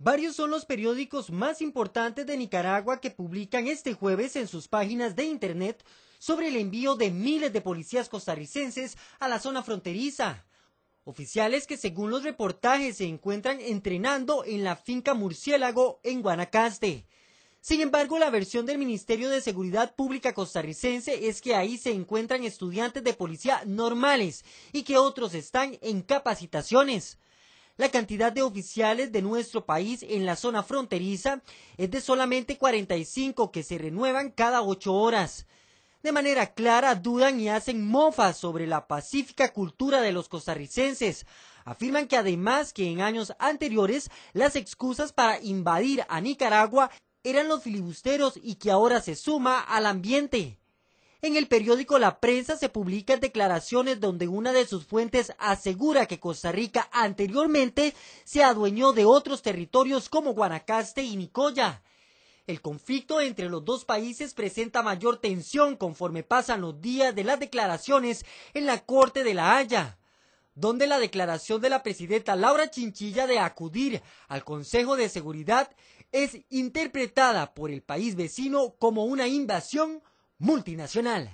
Varios son los periódicos más importantes de Nicaragua que publican este jueves en sus páginas de Internet sobre el envío de miles de policías costarricenses a la zona fronteriza. Oficiales que según los reportajes se encuentran entrenando en la finca Murciélago en Guanacaste. Sin embargo, la versión del Ministerio de Seguridad Pública costarricense es que ahí se encuentran estudiantes de policía normales y que otros están en capacitaciones la cantidad de oficiales de nuestro país en la zona fronteriza es de solamente 45 que se renuevan cada ocho horas. De manera clara dudan y hacen mofas sobre la pacífica cultura de los costarricenses. Afirman que además que en años anteriores las excusas para invadir a Nicaragua eran los filibusteros y que ahora se suma al ambiente. En el periódico La Prensa se publican declaraciones donde una de sus fuentes asegura que Costa Rica anteriormente se adueñó de otros territorios como Guanacaste y Nicoya. El conflicto entre los dos países presenta mayor tensión conforme pasan los días de las declaraciones en la Corte de la Haya, donde la declaración de la presidenta Laura Chinchilla de acudir al Consejo de Seguridad es interpretada por el país vecino como una invasión multinacional.